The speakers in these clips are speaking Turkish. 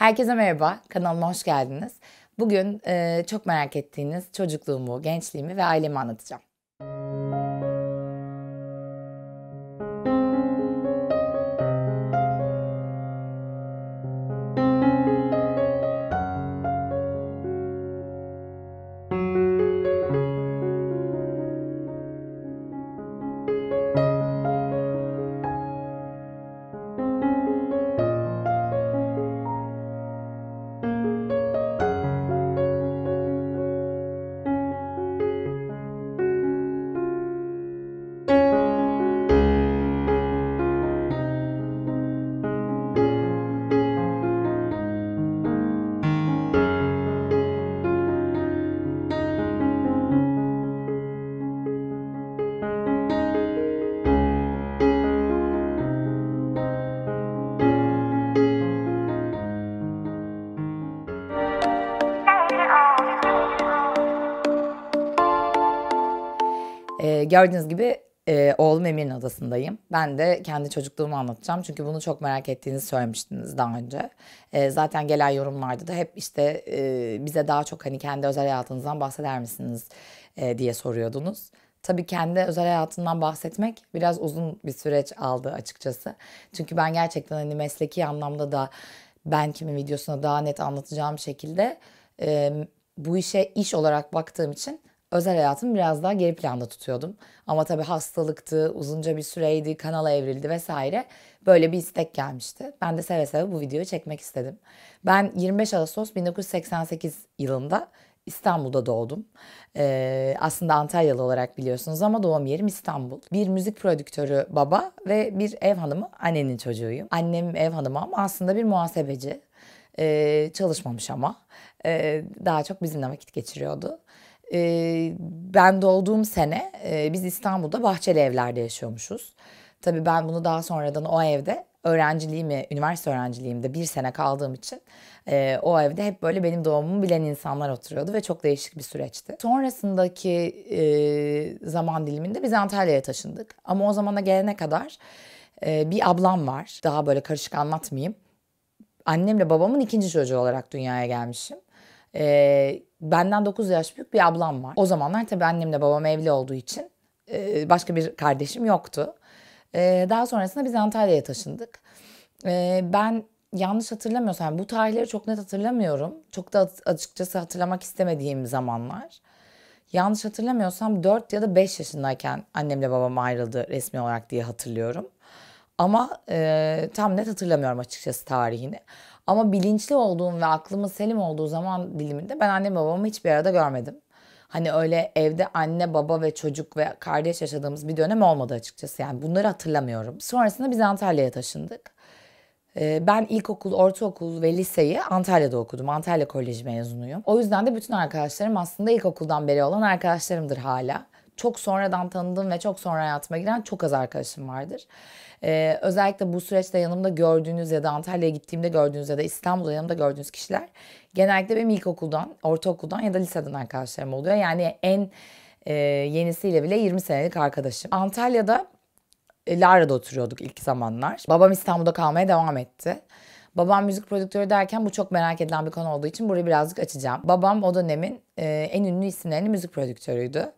Herkese merhaba, kanalıma hoş geldiniz. Bugün e, çok merak ettiğiniz çocukluğumu, gençliğimi ve ailemi anlatacağım. gördüğünüz gibi e, oğlum Emir'in adasındayım. Ben de kendi çocukluğumu anlatacağım. Çünkü bunu çok merak ettiğinizi söylemiştiniz daha önce. E, zaten gelen yorumlarda da hep işte e, bize daha çok hani kendi özel hayatınızdan bahseder misiniz e, diye soruyordunuz. Tabii kendi özel hayatından bahsetmek biraz uzun bir süreç aldı açıkçası. Çünkü ben gerçekten hani mesleki anlamda da ben kimin videosuna daha net anlatacağım şekilde e, bu işe iş olarak baktığım için özel hayatımı biraz daha geri planda tutuyordum. Ama tabii hastalıktı, uzunca bir süreydi, kanala evrildi vesaire. Böyle bir istek gelmişti. Ben de seve seve bu videoyu çekmek istedim. Ben 25 Ağustos 1988 yılında İstanbul'da doğdum. Ee, aslında Antalyalı olarak biliyorsunuz ama doğum yerim İstanbul. Bir müzik prodüktörü baba ve bir ev hanımı annenin çocuğuyum. Annem ev hanımı ama aslında bir muhasebeci. Ee, çalışmamış ama. Ee, daha çok bizimle vakit geçiriyordu e, ben doğduğum sene e, biz İstanbul'da bahçeli evlerde yaşıyormuşuz. Tabii ben bunu daha sonradan o evde öğrenciliğimi, üniversite öğrenciliğimde bir sene kaldığım için e, o evde hep böyle benim doğumumu bilen insanlar oturuyordu ve çok değişik bir süreçti. Sonrasındaki e, zaman diliminde biz Antalya'ya taşındık. Ama o zamana gelene kadar e, bir ablam var. Daha böyle karışık anlatmayayım. Annemle babamın ikinci çocuğu olarak dünyaya gelmişim. E, benden 9 yaş büyük bir ablam var. O zamanlar tabii annemle babam evli olduğu için e, başka bir kardeşim yoktu. E, daha sonrasında biz Antalya'ya taşındık. E, ben yanlış hatırlamıyorsam bu tarihleri çok net hatırlamıyorum. Çok da açıkçası hatırlamak istemediğim zamanlar. Yanlış hatırlamıyorsam 4 ya da 5 yaşındayken annemle babam ayrıldı resmi olarak diye hatırlıyorum. Ama e, tam net hatırlamıyorum açıkçası tarihini. Ama bilinçli olduğum ve aklımın selim olduğu zaman diliminde ben anne babamı hiçbir arada görmedim. Hani öyle evde anne, baba ve çocuk ve kardeş yaşadığımız bir dönem olmadı açıkçası. Yani bunları hatırlamıyorum. Sonrasında biz Antalya'ya taşındık. Ee, ben ilkokul, ortaokul ve liseyi Antalya'da okudum. Antalya Koleji mezunuyum. O yüzden de bütün arkadaşlarım aslında ilkokuldan beri olan arkadaşlarımdır hala çok sonradan tanıdığım ve çok sonra hayatıma giren çok az arkadaşım vardır. Ee, özellikle bu süreçte yanımda gördüğünüz ya da Antalya'ya gittiğimde gördüğünüz ya da İstanbul'da yanımda gördüğünüz kişiler genellikle benim ilkokuldan, ortaokuldan ya da liseden arkadaşlarım oluyor. Yani en e, yenisiyle bile 20 senelik arkadaşım. Antalya'da e, Lara'da oturuyorduk ilk zamanlar. Babam İstanbul'da kalmaya devam etti. Babam müzik prodüktörü derken bu çok merak edilen bir konu olduğu için burayı birazcık açacağım. Babam o dönemin e, en ünlü isimlerinin müzik prodüktörüydü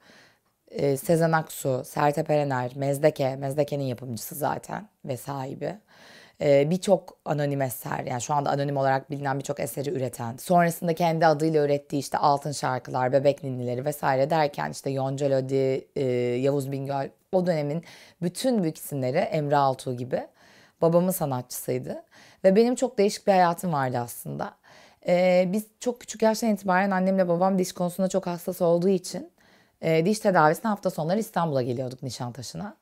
e, Sezen Aksu, Sertab Erener, Mezdeke, Mezdeke'nin yapımcısı zaten ve sahibi. E, birçok anonim eser yani şu anda anonim olarak bilinen birçok eseri üreten. Sonrasında kendi adıyla ürettiği işte Altın Şarkılar, Bebek Ninnileri vesaire derken işte Yonca Lodi, e, Yavuz Bingöl o dönemin bütün büyük isimleri Emre Altuğ gibi babamın sanatçısıydı. Ve benim çok değişik bir hayatım vardı aslında. Ee, biz çok küçük yaştan itibaren annemle babam diş konusunda çok hassas olduğu için e, diş tedavisine hafta sonları İstanbul'a geliyorduk Nişantaşı'na.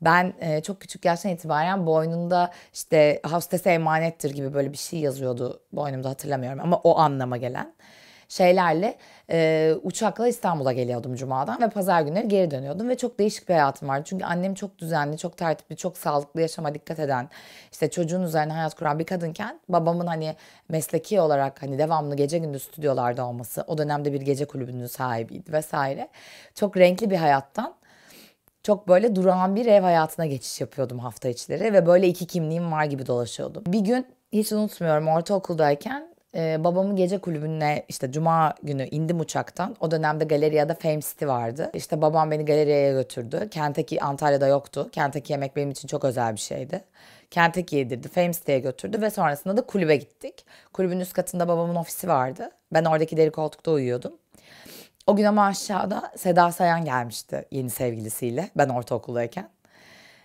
Ben e, çok küçük yaştan itibaren boynunda işte hastese emanettir gibi böyle bir şey yazıyordu boynumda hatırlamıyorum ama o anlama gelen şeylerle e, uçakla İstanbul'a geliyordum Cuma'dan ve pazar günleri geri dönüyordum ve çok değişik bir hayatım vardı. Çünkü annem çok düzenli, çok tertipli, çok sağlıklı yaşama dikkat eden, işte çocuğun üzerine hayat kuran bir kadınken babamın hani mesleki olarak hani devamlı gece gündüz stüdyolarda olması, o dönemde bir gece kulübünün sahibiydi vesaire. Çok renkli bir hayattan çok böyle duran bir ev hayatına geçiş yapıyordum hafta içleri ve böyle iki kimliğim var gibi dolaşıyordum. Bir gün hiç unutmuyorum ortaokuldayken e, ee, babamı gece kulübüne işte cuma günü indim uçaktan. O dönemde galeriyada Fame City vardı. İşte babam beni galeriye götürdü. Kentteki Antalya'da yoktu. Kentteki yemek benim için çok özel bir şeydi. Kentteki yedirdi. Fame City'ye götürdü ve sonrasında da kulübe gittik. Kulübün üst katında babamın ofisi vardı. Ben oradaki deri koltukta uyuyordum. O gün ama aşağıda Seda Sayan gelmişti yeni sevgilisiyle ben ortaokuldayken.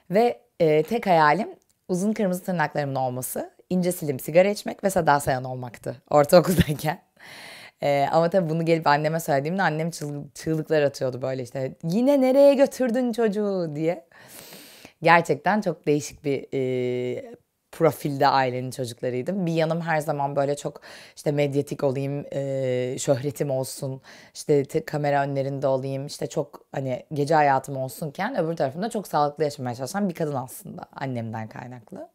Ve e, tek hayalim uzun kırmızı tırnaklarımın olması ince silim sigara içmek ve Seda Sayan olmaktı ortaokuldayken. Ee, ama tabii bunu gelip anneme söylediğimde annem çığ, çığlıklar atıyordu böyle işte yine nereye götürdün çocuğu diye. Gerçekten çok değişik bir e, profilde ailenin çocuklarıydım. Bir yanım her zaman böyle çok işte medyatik olayım, e, şöhretim olsun, işte kamera önlerinde olayım, işte çok hani gece hayatım olsunken öbür tarafımda çok sağlıklı yaşamaya çalışan bir kadın aslında annemden kaynaklı.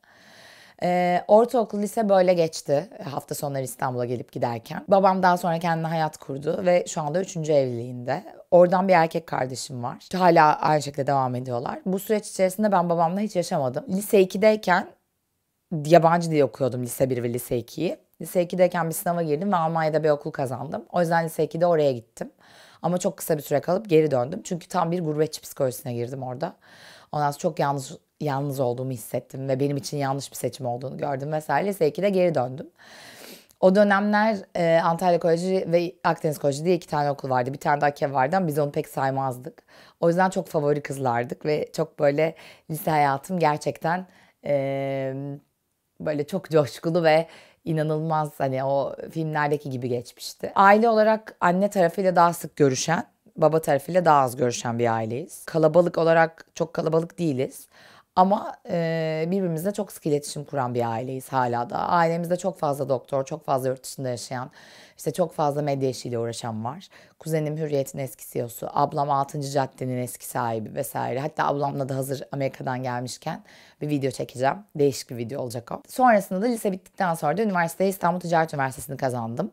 Ee, ortaokul lise böyle geçti hafta sonları İstanbul'a gelip giderken. Babam daha sonra kendine hayat kurdu ve şu anda üçüncü evliliğinde. Oradan bir erkek kardeşim var. Hala aynı şekilde devam ediyorlar. Bu süreç içerisinde ben babamla hiç yaşamadım. Lise 2'deyken yabancı dil okuyordum lise 1 ve lise 2'yi. Lise 2'deyken bir sınava girdim ve Almanya'da bir okul kazandım. O yüzden lise 2'de oraya gittim. Ama çok kısa bir süre kalıp geri döndüm. Çünkü tam bir gurbetçi psikolojisine girdim orada. Ondan sonra çok yalnız yalnız olduğumu hissettim ve benim için yanlış bir seçim olduğunu gördüm vesaire. Lise 2'de geri döndüm. O dönemler e, Antalya Koleji ve Akdeniz Koleji diye iki tane okul vardı. Bir tane daha Kev vardı ama biz onu pek saymazdık. O yüzden çok favori kızlardık ve çok böyle lise hayatım gerçekten e, böyle çok coşkulu ve inanılmaz hani o filmlerdeki gibi geçmişti. Aile olarak anne tarafıyla daha sık görüşen, baba tarafıyla daha az görüşen bir aileyiz. Kalabalık olarak çok kalabalık değiliz. Ama e, birbirimizle çok sık iletişim kuran bir aileyiz hala da. Ailemizde çok fazla doktor, çok fazla yurt dışında yaşayan, işte çok fazla medya işiyle uğraşan var. Kuzenim Hürriyet'in eski CEO'su, ablam 6. Cadde'nin eski sahibi vesaire. Hatta ablamla da hazır Amerika'dan gelmişken bir video çekeceğim. Değişik bir video olacak o. Sonrasında da lise bittikten sonra da üniversiteye İstanbul Ticaret Üniversitesi'ni kazandım.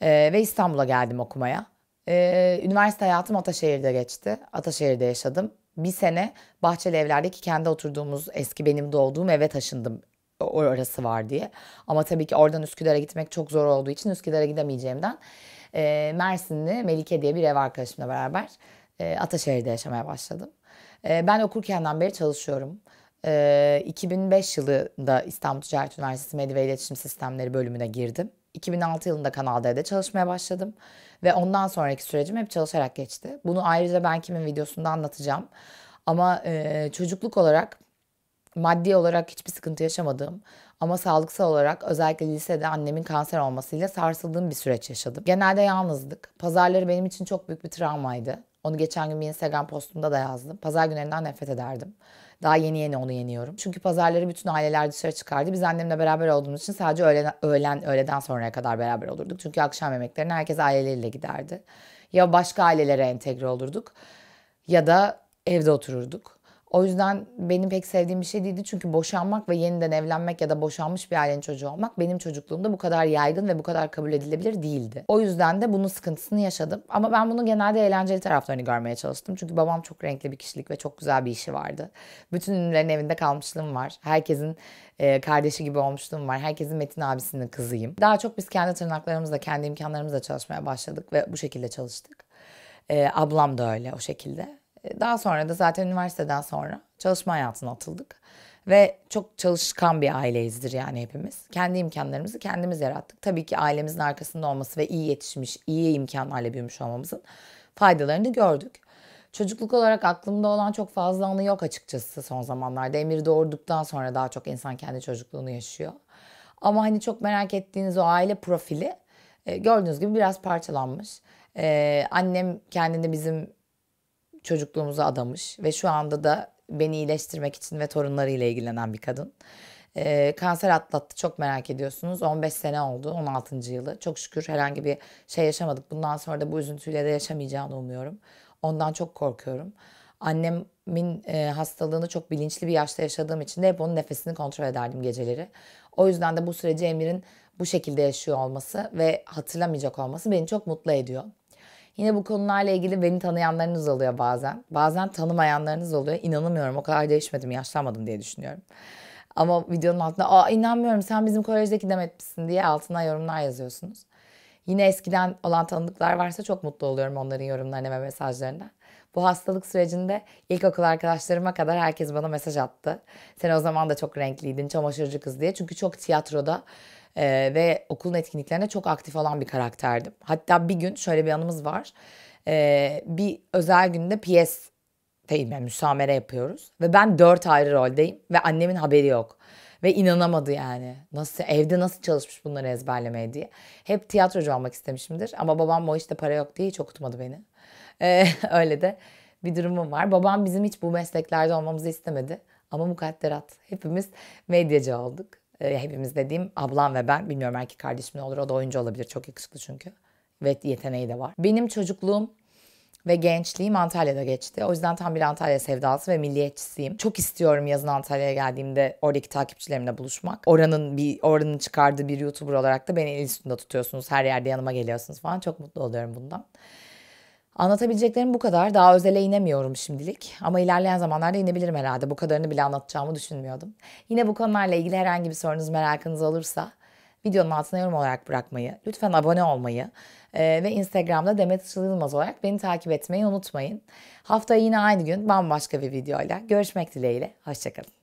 E, ve İstanbul'a geldim okumaya. E, üniversite hayatım Ataşehir'de geçti. Ataşehir'de yaşadım bir sene Bahçeli Evler'deki kendi oturduğumuz eski benim doğduğum eve taşındım orası var diye. Ama tabii ki oradan Üsküdar'a gitmek çok zor olduğu için Üsküdar'a gidemeyeceğimden e, Mersinli Melike diye bir ev arkadaşımla beraber e, Ataşehir'de yaşamaya başladım. E, ben okurkenden beri çalışıyorum. E, 2005 yılında İstanbul Ticaret Üniversitesi Medya ve İletişim Sistemleri bölümüne girdim. 2006 yılında Kanal D'de çalışmaya başladım. Ve ondan sonraki sürecim hep çalışarak geçti. Bunu ayrıca ben kimin videosunda anlatacağım. Ama e, çocukluk olarak maddi olarak hiçbir sıkıntı yaşamadığım ama sağlıksal olarak özellikle lisede annemin kanser olmasıyla sarsıldığım bir süreç yaşadım. Genelde yalnızlık. Pazarları benim için çok büyük bir travmaydı. Onu geçen gün bir Instagram postumda da yazdım. Pazar günlerinden nefret ederdim. Daha yeni yeni onu yeniyorum. Çünkü pazarları bütün aileler dışarı çıkardı. Biz annemle beraber olduğumuz için sadece öğlen, öğlen öğleden sonraya kadar beraber olurduk. Çünkü akşam yemeklerine herkes aileleriyle giderdi. Ya başka ailelere entegre olurduk ya da evde otururduk. O yüzden benim pek sevdiğim bir şey değildi. Çünkü boşanmak ve yeniden evlenmek ya da boşanmış bir ailenin çocuğu olmak benim çocukluğumda bu kadar yaygın ve bu kadar kabul edilebilir değildi. O yüzden de bunun sıkıntısını yaşadım. Ama ben bunu genelde eğlenceli taraflarını görmeye çalıştım. Çünkü babam çok renkli bir kişilik ve çok güzel bir işi vardı. Bütün ünlülerin evinde kalmışlığım var. Herkesin e, kardeşi gibi olmuşluğum var. Herkesin Metin abisinin kızıyım. Daha çok biz kendi tırnaklarımızla, kendi imkanlarımızla çalışmaya başladık ve bu şekilde çalıştık. E, ablam da öyle o şekilde. E, daha sonra da zaten üniversiteden sonra çalışma hayatına atıldık. Ve çok çalışkan bir aileyizdir yani hepimiz. Kendi imkanlarımızı kendimiz yarattık. Tabii ki ailemizin arkasında olması ve iyi yetişmiş, iyi imkanlarla büyümüş olmamızın faydalarını gördük. Çocukluk olarak aklımda olan çok fazla anı yok açıkçası son zamanlarda. Emir doğurduktan sonra daha çok insan kendi çocukluğunu yaşıyor. Ama hani çok merak ettiğiniz o aile profili e, gördüğünüz gibi biraz parçalanmış. Ee, annem kendini bizim çocukluğumuza adamış ve şu anda da beni iyileştirmek için ve torunlarıyla ilgilenen bir kadın. E, kanser atlattı çok merak ediyorsunuz. 15 sene oldu 16. yılı. Çok şükür herhangi bir şey yaşamadık. Bundan sonra da bu üzüntüyle de yaşamayacağını umuyorum. Ondan çok korkuyorum. Annemin e, hastalığını çok bilinçli bir yaşta yaşadığım için de hep onun nefesini kontrol ederdim geceleri. O yüzden de bu süreci Emir'in bu şekilde yaşıyor olması ve hatırlamayacak olması beni çok mutlu ediyor. Yine bu konularla ilgili beni tanıyanlarınız oluyor bazen. Bazen tanımayanlarınız oluyor. İnanamıyorum o kadar değişmedim, yaşlanmadım diye düşünüyorum. Ama videonun altında aa inanmıyorum sen bizim kolejdeki Demet diye altına yorumlar yazıyorsunuz. Yine eskiden olan tanıdıklar varsa çok mutlu oluyorum onların yorumlarına ve mesajlarına. Bu hastalık sürecinde ilkokul arkadaşlarıma kadar herkes bana mesaj attı. Sen o zaman da çok renkliydin, çamaşırcı kız diye. Çünkü çok tiyatroda e, ve okulun etkinliklerine çok aktif olan bir karakterdim. Hatta bir gün şöyle bir anımız var. E, bir özel günde piyes filme müsamere yapıyoruz ve ben dört ayrı roldeyim ve annemin haberi yok. Ve inanamadı yani. Nasıl evde nasıl çalışmış bunları ezberlemeye diye. Hep tiyatrocu olmak istemişimdir ama babam o işte para yok diye hiç okutmadı beni. Ee, öyle de bir durumum var. Babam bizim hiç bu mesleklerde olmamızı istemedi. Ama mukadderat. Hepimiz medyacı olduk. E, hepimiz dediğim ablam ve ben. Bilmiyorum belki kardeşim ne olur. O da oyuncu olabilir. Çok yakışıklı çünkü. Ve yeteneği de var. Benim çocukluğum ve gençliğim Antalya'da geçti. O yüzden tam bir Antalya sevdalısı ve milliyetçisiyim. Çok istiyorum yazın Antalya'ya geldiğimde oradaki takipçilerimle buluşmak. Oranın bir oranın çıkardığı bir YouTuber olarak da beni el üstünde tutuyorsunuz. Her yerde yanıma geliyorsunuz falan. Çok mutlu oluyorum bundan. Anlatabileceklerim bu kadar. Daha özele inemiyorum şimdilik. Ama ilerleyen zamanlarda inebilirim herhalde. Bu kadarını bile anlatacağımı düşünmüyordum. Yine bu konularla ilgili herhangi bir sorunuz, merakınız olursa videonun altına yorum olarak bırakmayı, lütfen abone olmayı e, ve Instagram'da Demet Işıl olarak beni takip etmeyi unutmayın. Haftaya yine aynı gün bambaşka bir videoyla görüşmek dileğiyle. Hoşçakalın.